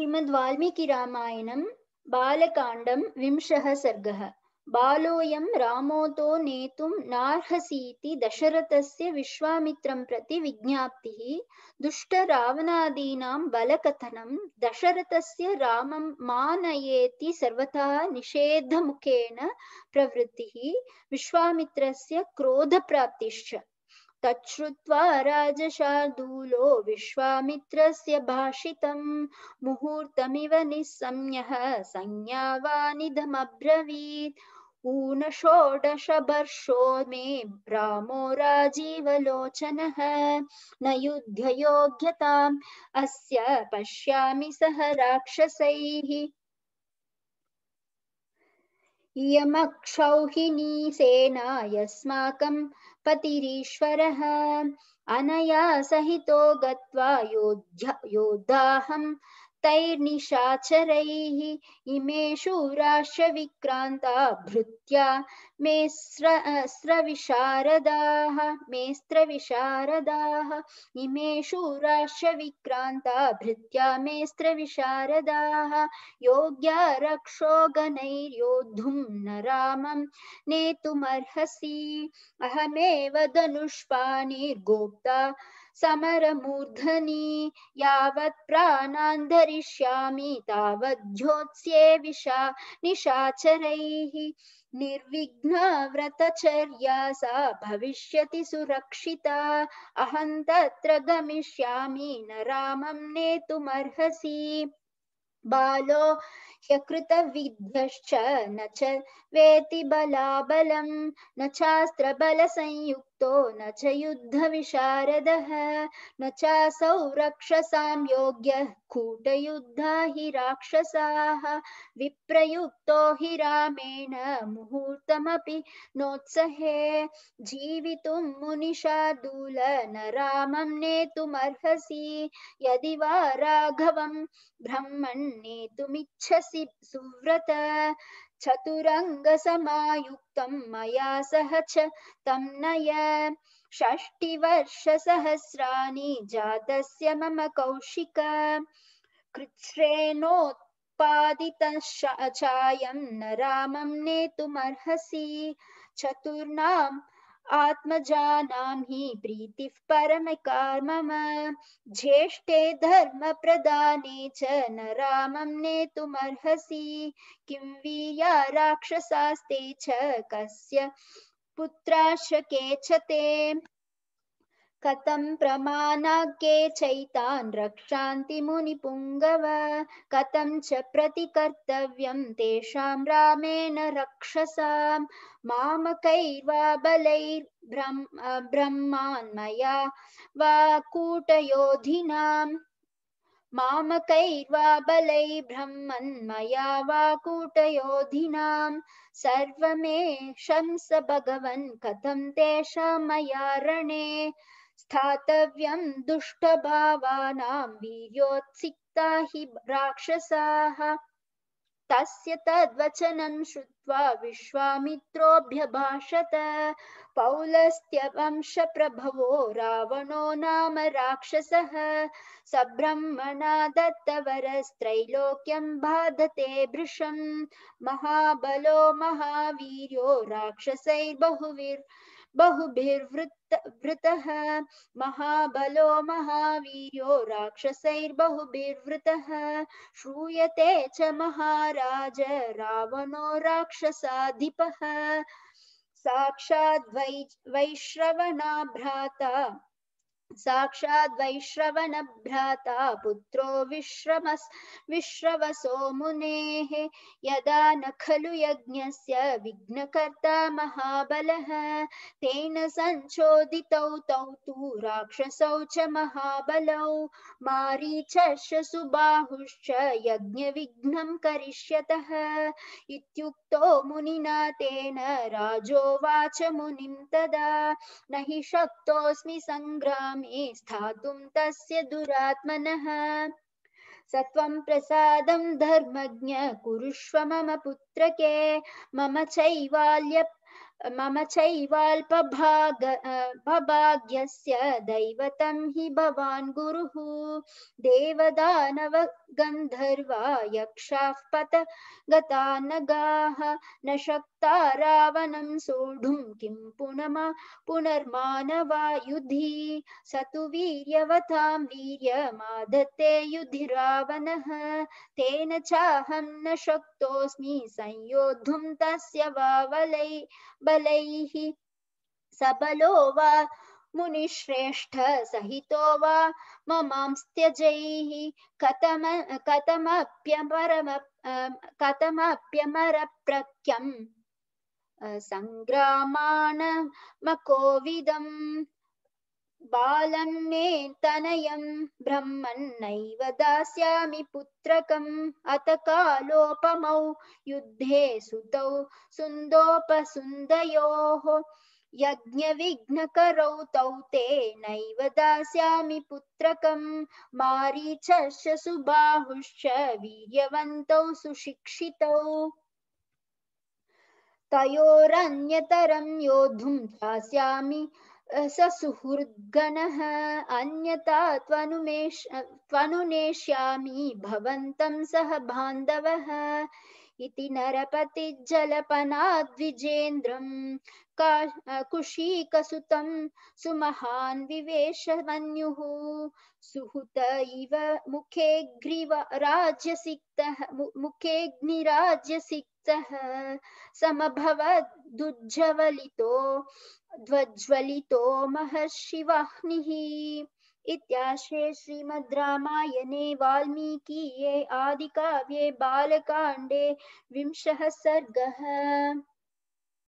श्रीमद् वाल्मीकि रामायणं बालकाण्डं विंशः सर्गः बालोऽयं रामोतो नेतुं नार्हसीति दशरथस्य विश्वामित्रं प्रति विज्ञाप्तिः दुष्टरावणादीनां बलकथनं दशरथस्य रामं मानयेति सर्वथा निषेधमुखेन प्रवृत्तिः विश्वामित्रस्य क्रोधप्राप्तिश्च तच्छ्रुत्वा राजशार्दूलो विश्वामित्रस्य भाषितं मुहूर्तमिव निःसंज्ञः संज्ञावानिधमब्रवीत् ऊनषोडशवर्षो मे भ्रामो राजीवलोचनः न युध्ययोग्यताम् अस्य पश्यामि सह राक्षसैः इयमक्षौहिणी सेना यस्माकं अनया सहितो गत्वा योद्धा तैर्निशाचरैः इमे शूराश्च विक्रान्ता भृत्या मे स्रविशारदाः मे स्त्रविशारदाः इमे शूराश्च विक्रान्ता भृत्या मे विशारदा योग्या रक्षोगणैर्योद्धुं न रामं नेतुमर्हसि अहमेव धनुष्पाणिर्गोप्ता समरमूर्धनि यावत् प्राणान् धरिष्यामि तावत् ज्योत्स्ये विशा निशाचरैः व्रतचर्या सा भविष्यति सुरक्षिता अहं तत्र गमिष्यामि न रामं नेतुमर्हसि बालो ह्यकृतविद्यश्च न च वेति बलाबलं न चास्त्रबलसंयुक्त तो न च युद्धविशारदः न चासौ रक्षसां योग्यः कूटयुद्धा हि राक्षसाः विप्रयुक्तो हि रामेण मुहूर्तमपि नोत्सहे जीवितुं मुनिशार्दूल न रामं नेतुमर्हसि यदि वा राघवं ब्रह्मन् नेतुमिच्छसि सुव्रत चतुरंग सयुक्त मैया सह च तं नय षष्टिवर्षसहस्राणि जातस्य मम कौशिक कृच्छ्रेणोत्पादितश्चायं न रामं नेतुमर्हसि चतुर्णां आत्मजानां हि प्रीतिः परमका मम ज्येष्ठे धर्मप्रदाने च न रामं नेतुमर्हसि किं वीर्या राक्षसास्ते च कस्य पुत्राशके च ते कथं प्रमाणाज्ञे चैतान् रक्षान्ति मुनिपुङ्गव कथं च प्रतिकर्तव्यं तेषां रामेण रक्षसां मामकैर्वा बलैर्ब्रह्म ब्रह्मान्मया वा कूटयोधिनाम् मामकैर्वा बलै ब्रह्मन्मया वा कूटयोधिनां सर्वमे शंस भगवन् कथं तेषां मया रणे स्थातव्यं दुष्टभावानां वीर्योत्सिक्ता हि राक्षसाः तस्य तद्वचनं श्रुत्वा विश्वामित्रोऽभ्यभाषत पौलस्त्यवंशप्रभवो रावणो नाम राक्षसः सब्रह्मणा दत्तवरस्त्रैलोक्यं बाधते भृशं महाबलो महावीर्यो राक्षसैर्बहुविर् बहुभिर्वृतः महाबलो महावीरो राक्षसैर्बहुभिर्वृतः श्रूयते च महाराज रावणो राक्षसाधिपः साक्षाद् वै वैश्रवणा भ्राता वैश्रवण वैश्रवणभ्राता पुत्रो विश्रम विश्रवसो मुनेः यदा न खलु यज्ञस्य विघ्नकर्ता महाबलः तेन सञ्चोदितौ तौ तु राक्षसौ च महाबलौ मारीचश्च सुबाहुश्च यज्ञविघ्नं करिष्यतः इत्युक्तो मुनिना तेन राजोवाच मुनिं तदा न हि शक्तोऽस्मि सङ्ग्राम मे स्थातुं तस्य दुरात्मनः सत्वं प्रसादं धर्मज्ञ कुरुष्व मम पुत्रके मम चैवाल्य मम चैवाल्पभाग भभाग्यस्य दैवतं हि भवान् गुरुः देवदानवगन्धर्वा यक्षाः पत गता नगाः न शक्ता रावणं सोढुं किं पुनमा पुनर्मानवायुधि स तु वीर्यवतां वीर्यमादत्ते युधि रावणः तेन चाहं न शक्तोऽस्मि संयोद्धुं तस्य वावलै सबलैः सबलो वा मुनिश्रेष्ठ सहितो वा ममांस्त्यजैः कथम कथमप्यमरम अं, कथमप्यमरप्रख्यम् सङ्ग्रामाणमकोविदम् बालं मे तनयं ब्रह्मन्नैव दास्यामि पुत्रकम् अत कालोपमौ युद्धे सुतौ सुन्दोपसुन्दयोः यज्ञविघ्नकरौ तौ ते नैव दास्यामि पुत्रकम् मारीचश्च सुबाहुश्च वीर्यवन्तौ सुशिक्षितौ तयोरन्यतरं योद्धुं दास्यामि स सुहृद्गणः अन्यथा त्वनुनेष्यामि भवन्तं सह बान्धवः इति नरपतिज्जलपनाद्विजेन्द्रं कुशी कसुत सुमहान विवेश मनु सुहृत इव मुखे ग्रीव राज्य राज्यसिक्तः मुखेऽग्निराज्यसिक्तः समभवदुज्ज्वलितो ध्वज्ज्वलितो महर्षिवाह्निः इत्याशे श्रीमद् रामायणे वाल्मीकीये आदिकाव्ये बालकाण्डे विंशः सर्गः